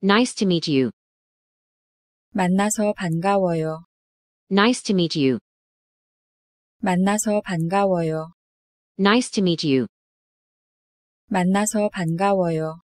Nice to meet you. 만나서 반가워요. Nice to meet you. 만나서 반가워요. Nice to meet you. 만나서 반가워요.